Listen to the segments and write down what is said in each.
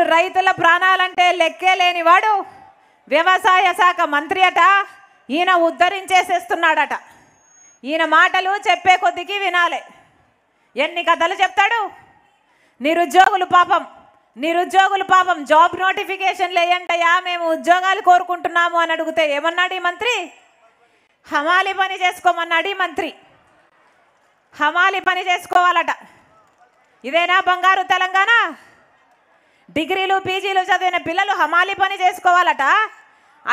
అసలు రైతుల ప్రాణాలంటే లెక్కే లేనివాడు వ్యవసాయ శాఖ మంత్రి అట ఈయన ఉద్ధరించేసేస్తున్నాడట ఈయన మాటలు చెప్పే కొద్దికి వినాలి ఎన్ని కథలు చెప్తాడు నిరుద్యోగులు పాపం నిరుద్యోగులు పాపం జాబ్ నోటిఫికేషన్ లేయంటయా మేము ఉద్యోగాలు కోరుకుంటున్నాము అని అడిగితే ఏమన్నాడు ఈ మంత్రి హమాలి పని చేసుకోమన్నాడు ఈ మంత్రి హమాలి పని చేసుకోవాలట ఇదేనా బంగారు తెలంగాణ డిగ్రీలు పీజీలు చదివిన పిల్లలు హమాలి పని చేసుకోవాలట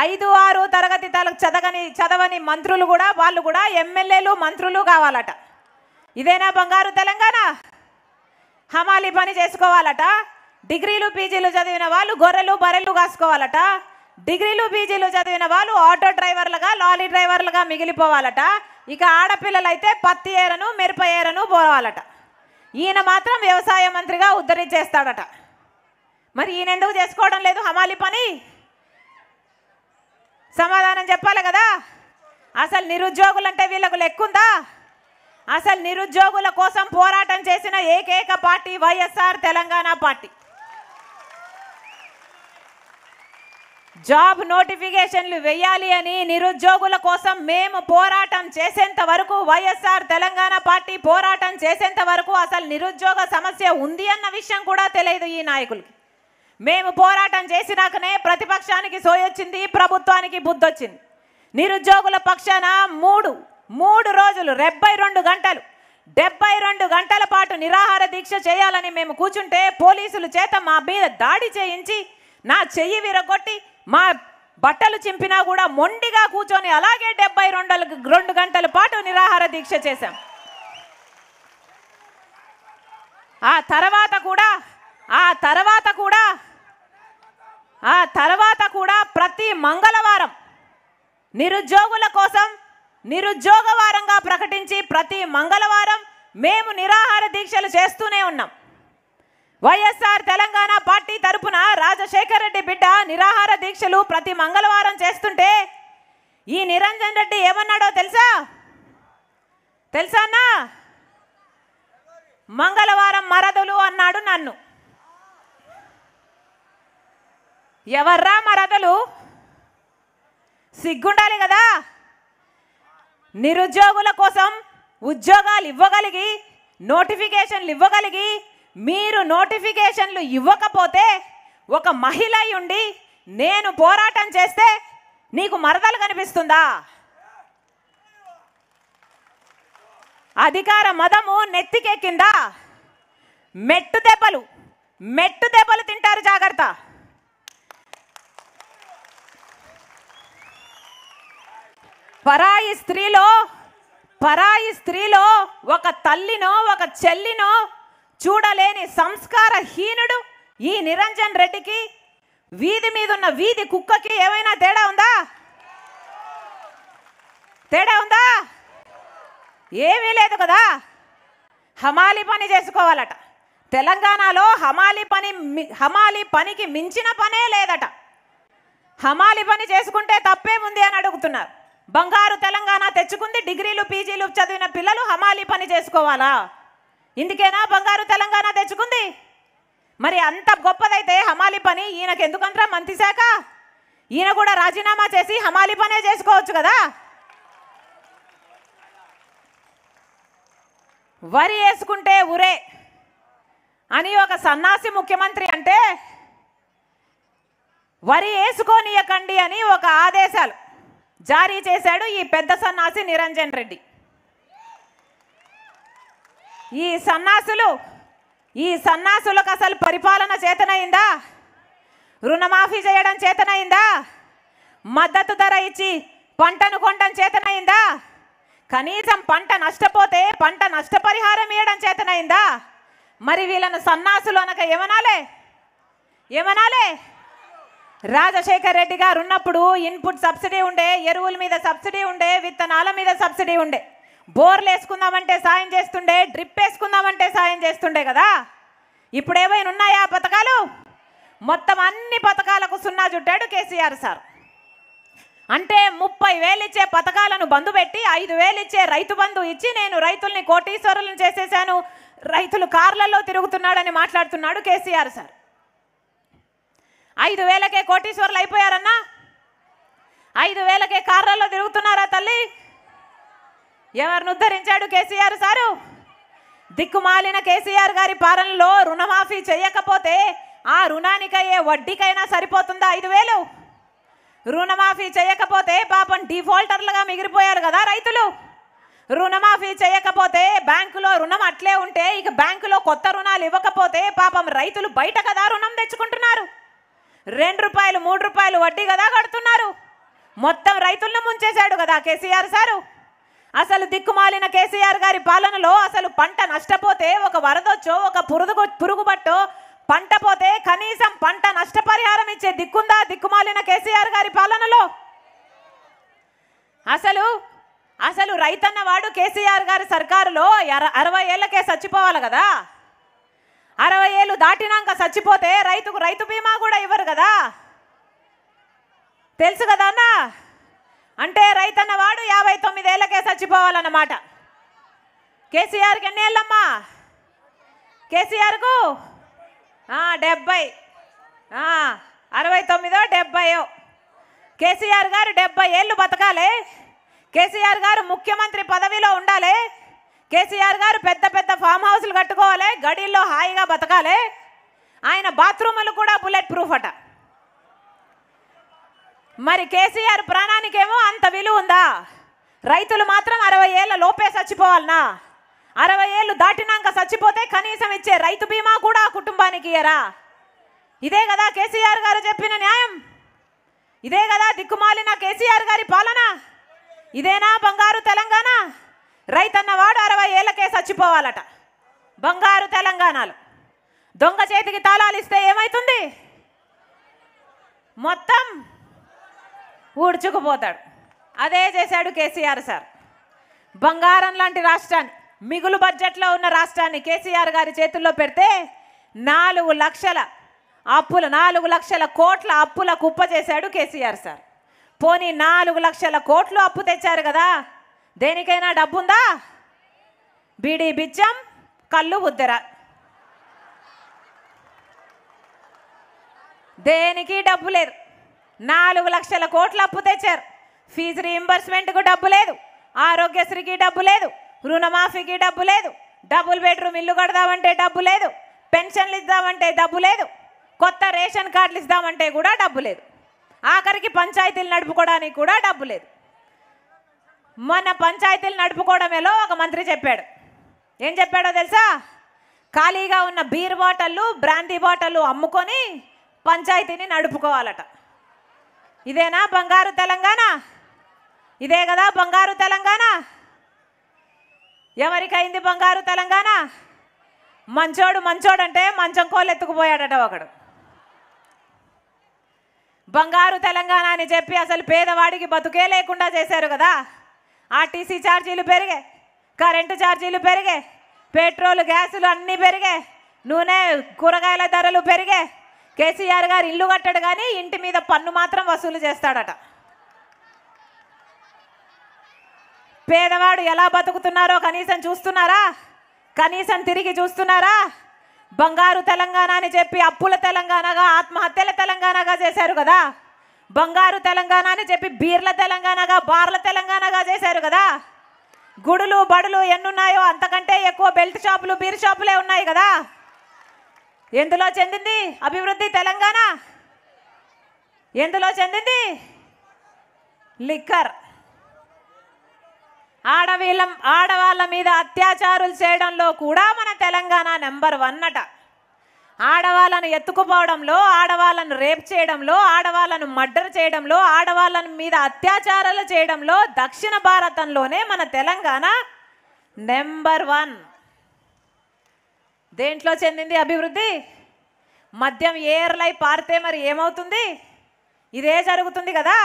ఐదు ఆరు తరగతి తలకు చదవని చదవని మంత్రులు కూడా వాళ్ళు కూడా ఎమ్మెల్యేలు మంత్రులు కావాలట ఇదేనా బంగారు తెలంగాణ హమాలి పని చేసుకోవాలట డిగ్రీలు పీజీలు చదివిన వాళ్ళు గొర్రెలు బర్రెలు కాసుకోవాలట డిగ్రీలు పీజీలు చదివిన వాళ్ళు ఆటో డ్రైవర్లుగా లారీ డ్రైవర్లుగా మిగిలిపోవాలట ఇక ఆడపిల్లలు అయితే పత్తి ఏరను మిరప ఏరను పోవాలట ఈయన మాత్రం వ్యవసాయ మంత్రిగా ఉద్ధరించేస్తాడట మరి ఈయన ఎందుకు చేసుకోవడం లేదు హమాలి పని సమాధానం చెప్పాలి కదా అసలు నిరుద్యోగులు అంటే వీళ్ళకు లెక్కుందా అసలు నిరుద్యోగుల కోసం పోరాటం చేసిన ఏకైక party YSR Telangana party job నోటిఫికేషన్లు వేయాలి అని నిరుద్యోగుల కోసం మేము పోరాటం చేసేంత వరకు వైఎస్ఆర్ తెలంగాణ పార్టీ పోరాటం చేసేంత వరకు అసలు నిరుద్యోగ సమస్య ఉంది అన్న విషయం కూడా తెలియదు ఈ నాయకులకి మేము పోరాటం చేసినాకనే ప్రతిపక్షానికి సోయొచ్చింది ప్రభుత్వానికి బుద్ధొచ్చింది నిరుద్యోగుల పక్షాన మూడు మూడు రోజులు డెబ్బై రెండు గంటలు డెబ్బై రెండు గంటల పాటు నిరాహార దీక్ష చేయాలని మేము కూర్చుంటే పోలీసులు చేత మా మీద దాడి చేయించి నా చెయ్యి విరగొట్టి మా బట్టలు చింపినా కూడా మొండిగా కూర్చొని అలాగే డెబ్బై రెండు రెండు గంటల పాటు నిరాహార దీక్ష చేశాం ఆ తర్వాత కూడా ఆ తర్వాత కూడా ఆ తర్వాత కూడా ప్రతి మంగళవారం నిరుద్యోగుల కోసం నిరుద్యోగ వారంగా ప్రకటించి ప్రతి మంగళవారం మేము నిరాహార దీక్షలు చేస్తూనే ఉన్నాం వైఎస్ఆర్ తెలంగాణ పార్టీ తరపున రాజశేఖర్ రెడ్డి బిడ్డ నిరాహార దీక్షలు ప్రతి మంగళవారం చేస్తుంటే ఈ నిరంజన్ రెడ్డి ఏమన్నాడో తెలుసా తెలుసా అన్నా మంగళవారం మరదలు అన్నాడు నన్ను ఎవర్రా మరదలు సిగ్గుండాలి కదా నిరుద్యోగుల కోసం ఉద్యోగాలు ఇవ్వగలిగి నోటిఫికేషన్లు ఇవ్వగలిగి మీరు నోటిఫికేషన్లు ఇవ్వకపోతే ఒక మహిళ ఉండి నేను పోరాటం చేస్తే నీకు మరదలు కనిపిస్తుందా అధికార మదము నెత్తికెక్కిందా మెట్టు దెబ్బలు మెట్టు దెబ్బలు తింటారు జాగ్రత్త పరాయి స్త్రీలో పరాయి స్త్రీలో ఒక తల్లినో ఒక చెల్లినో చూడలేని సంస్కారహీనుడు ఈ నిరంజన్ రెడ్డికి వీధి మీద ఉన్న వీధి కుక్కకి ఏమైనా తేడా ఉందా తేడా ఉందా ఏమీ లేదు కదా హమాలి పని చేసుకోవాలట తెలంగాణలో హమాలి పని హమాలి పనికి మించిన పనే లేదట హమాలి పని చేసుకుంటే తప్పే ఉంది అని అడుగుతున్నారు బంగారు తెలంగాణ తెచ్చుకుంది డిగ్రీలు పీజీలు చదివిన పిల్లలు హమాలి పని చేసుకోవాలా ఇందుకేనా బంగారు తెలంగాణ తెచ్చుకుంది మరి అంత గొప్పదైతే హమాలి పని ఈయనకు ఎందుకంటారా మంత్రి శాఖ ఈయన కూడా రాజీనామా చేసి హమాలి పనే చేసుకోవచ్చు కదా వరి వేసుకుంటే ఉరే అని ఒక సన్నాసి ముఖ్యమంత్రి అంటే వరి వేసుకోనియకండి అని ఒక ఆదేశాలు జారీ చేశాడు ఈ పెద్ద సన్నాసి నిరంజన్ రెడ్డి ఈ సన్నాసులు ఈ సన్నాసులకు అసలు పరిపాలన చేతనైందా రుణమాఫీ చేయడం చేతనైందా మద్దతు ధర ఇచ్చి పంటను కొనడం చేతనైందా కనీసం పంట నష్టపోతే పంట నష్టపరిహారం ఇవ్వడం చేతనైందా మరి వీళ్ళను సన్నాసులు అనక ఏమనాలే ఏమనాలే రాజశేఖర్ రెడ్డి గారు ఉన్నప్పుడు ఇన్పుట్ సబ్సిడీ ఉండే ఎరువుల మీద సబ్సిడీ ఉండే విత్తనాల మీద సబ్సిడీ ఉండే బోర్లు వేసుకుందామంటే సాయం చేస్తుండే డ్రిప్ వేసుకుందామంటే సాయం చేస్తుండే కదా ఇప్పుడు ఏమైనా ఉన్నాయా పథకాలు మొత్తం అన్ని పథకాలకు సున్నా చుట్టాడు కేసీఆర్ సార్ అంటే ముప్పై వేలు ఇచ్చే పథకాలను బంధు పెట్టి ఐదు వేలు ఇచ్చే రైతు బంధు ఇచ్చి నేను రైతుల్ని కోటీశ్వరులను చేసేసాను రైతులు కార్లలో తిరుగుతున్నాడని మాట్లాడుతున్నాడు కేసీఆర్ సార్ ఐదు వేలకే కోటీశ్వర్లు అయిపోయారన్నా ఐదు వేలకే కార్లలో తిరుగుతున్నారా తల్లి ఎవరిని ఉద్ధరించాడు కేసీఆర్ సారు దిక్కుమాలిన కేసీఆర్ గారి పాలనలో రుణమాఫీ చేయకపోతే ఆ రుణానికయ్యే వడ్డీకైనా సరిపోతుందా ఐదు వేలు రుణమాఫీ చేయకపోతే పాపం డిఫాల్టర్లుగా మిగిలిపోయారు కదా రైతులు రుణమాఫీ చేయకపోతే బ్యాంకులో రుణం అట్లే ఉంటే ఇక బ్యాంకులో కొత్త రుణాలు ఇవ్వకపోతే పాపం రైతులు బయట కదా రుణం తెచ్చుకుంటున్నారు రెండు రూపాయలు మూడు రూపాయలు వడ్డీ కదా కడుతున్నారు మొత్తం రైతులను ముంచేశాడు కదా కేసీఆర్ సారు అసలు దిక్కుమాలిన కేసీఆర్ గారి పాలనలో అసలు పంట నష్టపోతే ఒక వరదొచ్చో ఒక పురుగు పురుగుబట్టో పంట పోతే కనీసం పంట నష్టపరిహారం ఇచ్చే దిక్కుందా దిక్కుమాలిన కేసీఆర్ గారి పాలనలో అసలు అసలు రైతన్నవాడు కేసీఆర్ గారి సర్కారులో అరవై ఏళ్ళకే చచ్చిపోవాలి కదా అరవై ఏళ్ళు దాటినాక చచ్చిపోతే రైతుకు రైతు బీమా కూడా ఇవ్వరు కదా తెలుసు కదా అన్న అంటే వాడు యాభై ఏళ్ళకే చచ్చిపోవాలన్నమాట కేసీఆర్కి ఎన్ని ఏళ్ళమ్మా కేసీఆర్కు డెబ్బై అరవై తొమ్మిదో డెబ్బయో కేసీఆర్ గారు డెబ్బై ఏళ్ళు బతకాలి కేసీఆర్ గారు ముఖ్యమంత్రి పదవిలో ఉండాలి కేసీఆర్ గారు పెద్ద పెద్ద ఫామ్ హౌస్లు కట్టుకోవాలి గడిల్లో హాయిగా బతకాలి ఆయన బాత్రూములు కూడా బుల్లెట్ ప్రూఫ్ అట మరి కేసీఆర్ ప్రాణానికేమో అంత విలువ ఉందా రైతులు మాత్రం అరవై ఏళ్ళ లోపే చచ్చిపోవాలనా అరవై ఏళ్ళు దాటినాక చచ్చిపోతే కనీసం ఇచ్చే రైతు బీమా కూడా ఆ కుటుంబానికి ఇయ్యరా ఇదే కదా కేసీఆర్ గారు చెప్పిన న్యాయం ఇదే కదా దిక్కుమాలిన కేసీఆర్ గారి పాలన ఇదేనా బంగారు తెలంగాణ అన్నవాడు అరవై ఏళ్ళకే చచ్చిపోవాలట బంగారు తెలంగాణలో దొంగ చేతికి తాళాలు ఇస్తే ఏమవుతుంది మొత్తం ఊడ్చుకుపోతాడు అదే చేశాడు కేసీఆర్ సార్ బంగారం లాంటి రాష్ట్రాన్ని మిగులు బడ్జెట్లో ఉన్న రాష్ట్రాన్ని కేసీఆర్ గారి చేతుల్లో పెడితే నాలుగు లక్షల అప్పుల నాలుగు లక్షల కోట్ల అప్పుల కుప్ప చేశాడు కేసీఆర్ సార్ పోనీ నాలుగు లక్షల కోట్లు అప్పు తెచ్చారు కదా దేనికైనా డబ్బు ఉందా బీడీ బిజ్జం కళ్ళు ఉద్దెర దేనికి డబ్బు లేదు నాలుగు లక్షల కోట్లు అప్పు తెచ్చారు ఫీజు రీంబర్స్మెంట్కు డబ్బు లేదు ఆరోగ్యశ్రీకి డబ్బు లేదు రుణమాఫీకి డబ్బు లేదు డబుల్ బెడ్రూమ్ ఇల్లు కడదామంటే డబ్బు లేదు పెన్షన్లు ఇద్దామంటే డబ్బు లేదు కొత్త రేషన్ కార్డులు ఇద్దామంటే కూడా డబ్బు లేదు ఆఖరికి పంచాయతీలు నడుపుకోవడానికి కూడా డబ్బు లేదు మన పంచాయతీలు నడుపుకోవడం ఎలా ఒక మంత్రి చెప్పాడు ఏం చెప్పాడో తెలుసా ఖాళీగా ఉన్న బీర్ బాటళ్ళు బ్రాందీ బాటళ్ళు అమ్ముకొని పంచాయతీని నడుపుకోవాలట ఇదేనా బంగారు తెలంగాణ ఇదే కదా బంగారు తెలంగాణ ఎవరికైంది బంగారు తెలంగాణ మంచోడు మంచోడు అంటే మంచం కోళ్ళు ఎత్తుకుపోయాడట ఒకడు బంగారు తెలంగాణ అని చెప్పి అసలు పేదవాడికి బతుకే లేకుండా చేశారు కదా ఆర్టీసీ ఛార్జీలు పెరిగాయి కరెంటు ఛార్జీలు పెరిగాయి పెట్రోల్ గ్యాసులు అన్నీ పెరిగాయి నూనె కూరగాయల ధరలు పెరిగాయి కేసీఆర్ గారు ఇల్లు కట్టడు కానీ ఇంటి మీద పన్ను మాత్రం వసూలు చేస్తాడట పేదవాడు ఎలా బతుకుతున్నారో కనీసం చూస్తున్నారా కనీసం తిరిగి చూస్తున్నారా బంగారు తెలంగాణ అని చెప్పి అప్పుల తెలంగాణగా ఆత్మహత్యల తెలంగాణగా చేశారు కదా బంగారు తెలంగాణ అని చెప్పి బీర్ల తెలంగాణగా బార్ల తెలంగాణగా చేశారు కదా గుడులు బడులు ఎన్నున్నాయో అంతకంటే ఎక్కువ బెల్ట్ షాపులు బీర్ షాపులే ఉన్నాయి కదా ఎందులో చెందింది అభివృద్ధి తెలంగాణ ఎందులో చెందింది లిక్కర్ ఆడవీళ్ళ ఆడవాళ్ళ మీద అత్యాచారులు చేయడంలో కూడా మన తెలంగాణ నెంబర్ వన్ అట ఆడవాళ్ళను ఎత్తుకుపోవడంలో ఆడవాళ్ళను రేప్ చేయడంలో ఆడవాళ్ళను మర్డర్ చేయడంలో ఆడవాళ్ళను మీద అత్యాచారాలు చేయడంలో దక్షిణ భారతంలోనే మన తెలంగాణ నెంబర్ వన్ దేంట్లో చెందింది అభివృద్ధి మద్యం ఏర్లై పారితే మరి ఏమవుతుంది ఇదే జరుగుతుంది కదా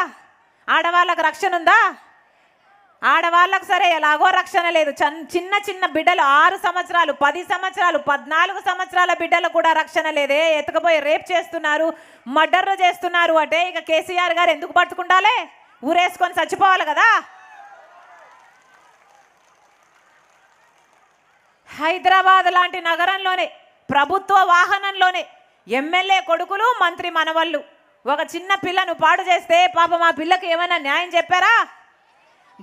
ఆడవాళ్ళకు రక్షణ ఉందా ఆడవాళ్ళకు సరే ఎలాగో రక్షణ లేదు చిన్న చిన్న బిడ్డలు ఆరు సంవత్సరాలు పది సంవత్సరాలు పద్నాలుగు సంవత్సరాల బిడ్డలు కూడా రక్షణ లేదే ఎత్తుకపోయి రేప్ చేస్తున్నారు మర్డర్లు చేస్తున్నారు అంటే ఇక కేసీఆర్ గారు ఎందుకు పట్టుకుండాలే ఊరేసుకొని చచ్చిపోవాలి కదా హైదరాబాద్ లాంటి నగరంలోనే ప్రభుత్వ వాహనంలోనే ఎమ్మెల్యే కొడుకులు మంత్రి మనవళ్ళు ఒక చిన్న పిల్లను పాడు చేస్తే పాపం ఆ పిల్లకి ఏమైనా న్యాయం చెప్పారా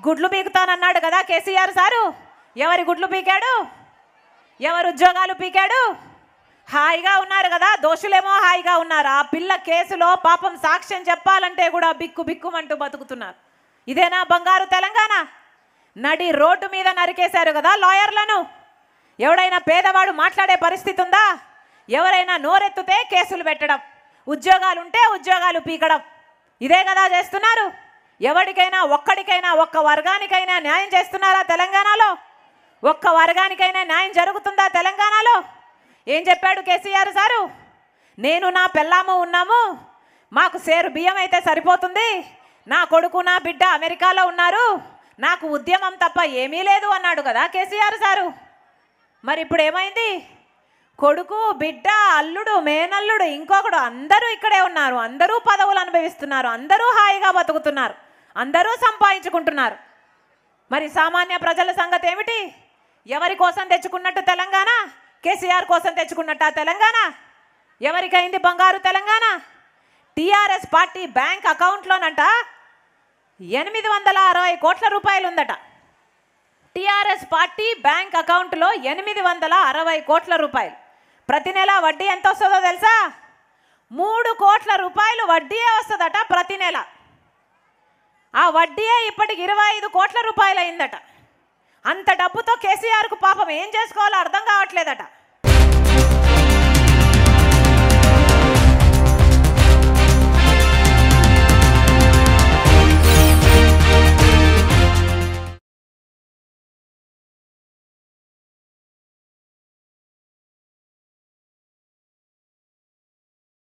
గుడ్లు పీకుతానన్నాడు కదా కేసీఆర్ సారు ఎవరి గుడ్లు పీకాడు ఎవరు ఉద్యోగాలు పీకాడు హాయిగా ఉన్నారు కదా దోషులేమో హాయిగా ఉన్నారు ఆ పిల్ల కేసులో పాపం సాక్ష్యం చెప్పాలంటే కూడా బిక్కు బిక్కుమంటూ బతుకుతున్నారు ఇదేనా బంగారు తెలంగాణ నడి రోడ్డు మీద నరికేశారు కదా లాయర్లను ఎవడైనా పేదవాడు మాట్లాడే పరిస్థితి ఉందా ఎవరైనా నోరెత్తితే కేసులు పెట్టడం ఉద్యోగాలుంటే ఉద్యోగాలు పీకడం ఇదే కదా చేస్తున్నారు ఎవరికైనా ఒక్కడికైనా ఒక్క వర్గానికైనా న్యాయం చేస్తున్నారా తెలంగాణలో ఒక్క వర్గానికైనా న్యాయం జరుగుతుందా తెలంగాణలో ఏం చెప్పాడు కేసీఆర్ సారు నేను నా పెళ్ళాము ఉన్నాము మాకు సేరు బియ్యం అయితే సరిపోతుంది నా కొడుకు నా బిడ్డ అమెరికాలో ఉన్నారు నాకు ఉద్యమం తప్ప ఏమీ లేదు అన్నాడు కదా కేసీఆర్ సారు మరి ఇప్పుడు ఏమైంది కొడుకు బిడ్డ అల్లుడు మేనల్లుడు ఇంకొకడు అందరూ ఇక్కడే ఉన్నారు అందరూ పదవులు అనుభవిస్తున్నారు అందరూ హాయిగా బతుకుతున్నారు అందరూ సంపాదించుకుంటున్నారు మరి సామాన్య ప్రజల సంగతి ఏమిటి ఎవరి కోసం తెచ్చుకున్నట్టు తెలంగాణ కేసీఆర్ కోసం తెచ్చుకున్నట్టు ఆ తెలంగాణ ఎవరికైంది బంగారు తెలంగాణ టీఆర్ఎస్ పార్టీ బ్యాంక్ అకౌంట్లోనంట ఎనిమిది వందల అరవై కోట్ల రూపాయలు ఉందట టీఆర్ఎస్ పార్టీ బ్యాంక్ అకౌంట్లో ఎనిమిది వందల అరవై కోట్ల రూపాయలు ప్రతి నెల వడ్డీ ఎంత వస్తుందో తెలుసా మూడు కోట్ల రూపాయలు వడ్డీ వస్తుందట ప్రతి నెల ఆ వడ్డీయే ఇప్పటికి ఇరవై ఐదు కోట్ల రూపాయలు అయిందట అంత డబ్బుతో కేసీఆర్కు పాపం ఏం చేసుకోవాలో అర్థం కావట్లేదట